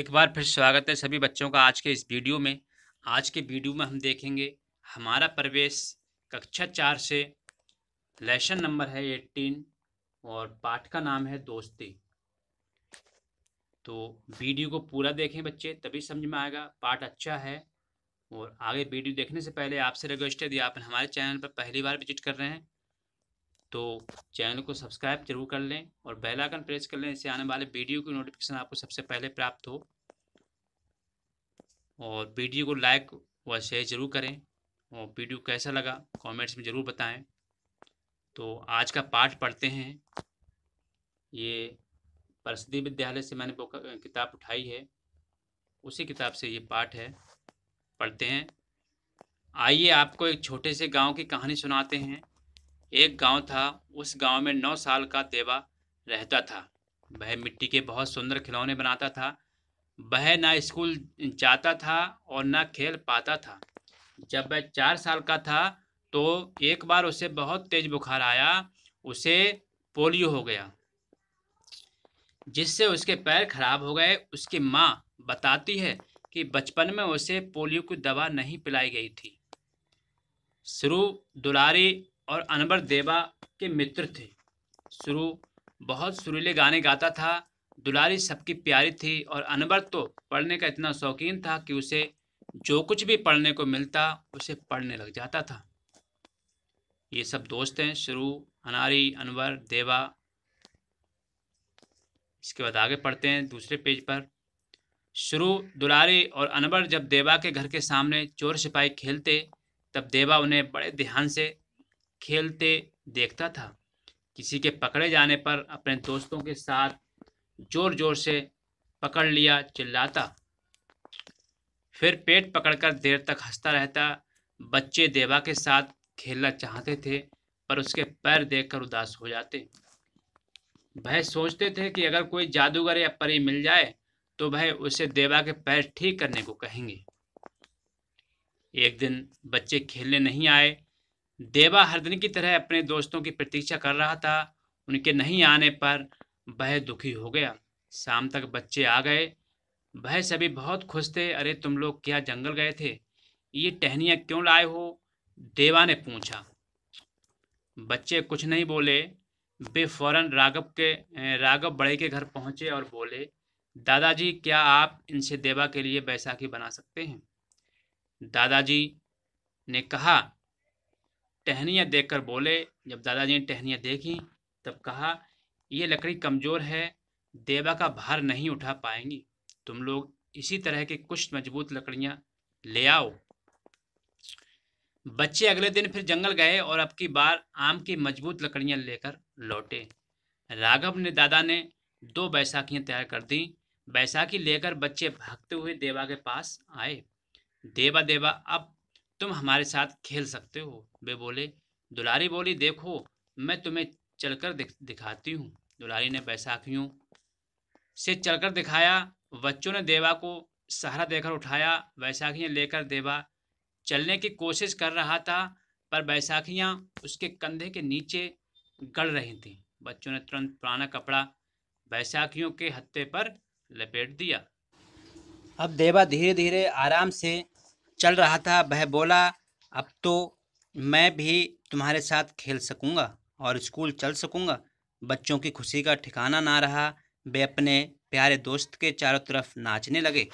एक बार फिर स्वागत है सभी बच्चों का आज के इस वीडियो में आज के वीडियो में हम देखेंगे हमारा प्रवेश कक्षा चार से लेसन नंबर है एट्टीन और पाठ का नाम है दोस्ती तो वीडियो को पूरा देखें बच्चे तभी समझ में आएगा पाठ अच्छा है और आगे वीडियो देखने से पहले आपसे रिक्वेस्ट है यदि आप हमारे चैनल पर पहली बार विजिट कर रहे हैं तो चैनल को सब्सक्राइब जरूर कर लें और बेल आइकन प्रेस कर लें इससे आने वाले वीडियो की नोटिफिकेशन आपको सबसे पहले प्राप्त हो और वीडियो को लाइक व शेयर जरूर करें और वीडियो कैसा लगा कमेंट्स में ज़रूर बताएं तो आज का पाठ पढ़ते हैं ये प्रसिद्धि विद्यालय से मैंने किताब उठाई है उसी किताब से ये पाठ है पढ़ते हैं आइए आपको एक छोटे से गांव की कहानी सुनाते हैं एक गांव था उस गांव में नौ साल का देवा रहता था वह मिट्टी के बहुत सुंदर खिलौने बनाता था वह ना स्कूल जाता था और ना खेल पाता था जब वह चार साल का था तो एक बार उसे बहुत तेज बुखार आया उसे पोलियो हो गया जिससे उसके पैर खराब हो गए उसकी माँ बताती है कि बचपन में उसे पोलियो की दवा नहीं पिलाई गई थी शुरू दुलारी और अनबर देवा के मित्र थे शुरू बहुत सुरीले गाने गाता था दुलारी सबकी प्यारी थी और अनबर तो पढ़ने का इतना शौकीन था कि उसे जो कुछ भी पढ़ने को मिलता उसे पढ़ने लग जाता था ये सब दोस्त हैं शुरू अनारी अनवर देवा इसके बाद आगे पढ़ते हैं दूसरे पेज पर शुरू दुलारी और अनवर जब देवा के घर के सामने चोर सिपाही खेलते तब देवा उन्हें बड़े ध्यान से खेलते देखता था किसी के पकड़े जाने पर अपने दोस्तों के साथ जोर जोर से पकड़ लिया चिल्लाता फिर पेट पकड़कर देर तक हंसता रहता बच्चे देवा के साथ खेलना चाहते थे पर उसके पैर देखकर उदास हो जाते वह सोचते थे कि अगर कोई जादूगर या परी मिल जाए तो वह उसे देवा के पैर ठीक करने को कहेंगे एक दिन बच्चे खेलने नहीं आए देवा हर दिन की तरह अपने दोस्तों की प्रतीक्षा कर रहा था उनके नहीं आने पर वह दुखी हो गया शाम तक बच्चे आ गए वह सभी बहुत खुश थे अरे तुम लोग क्या जंगल गए थे ये टहनियाँ क्यों लाए हो देवा ने पूछा बच्चे कुछ नहीं बोले वे फौरन राघव के राघव बड़े के घर पहुंचे और बोले दादाजी क्या आप इनसे देवा के लिए बैसाखी बना सकते हैं दादाजी ने कहा टहनियाँ देखकर बोले जब दादाजी ने टहनियाँ देखी तब कहा ये लकड़ी कमज़ोर है देवा का भार नहीं उठा पाएंगी तुम लोग इसी तरह की कुछ मजबूत लकड़ियाँ ले आओ बच्चे अगले दिन फिर जंगल गए और अब की बार आम की मजबूत लकड़ियाँ लेकर लौटे राघव ने दादा ने दो बैसाखियाँ तैयार कर दी बैसाखी लेकर बच्चे भागते हुए देवा के पास आए देवा देवा अब तुम हमारे साथ खेल सकते हो वे बोले दुलारी बोली देखो मैं तुम्हें चलकर दिख, दिखाती हूँ दुलारी ने बैसाखियों से चलकर दिखाया बच्चों ने देवा को सहारा देकर उठाया बैसाखियाँ लेकर देवा चलने की कोशिश कर रहा था पर बैसाखियाँ उसके कंधे के नीचे गड़ रही थीं बच्चों ने तुरंत पुराना कपड़ा बैसाखियों के हत्ते पर लपेट दिया अब देवा धीरे धीरे आराम से चल रहा था वह बोला अब तो मैं भी तुम्हारे साथ खेल सकूँगा और स्कूल चल सकूँगा बच्चों की खुशी का ठिकाना ना रहा वे अपने प्यारे दोस्त के चारों तरफ नाचने लगे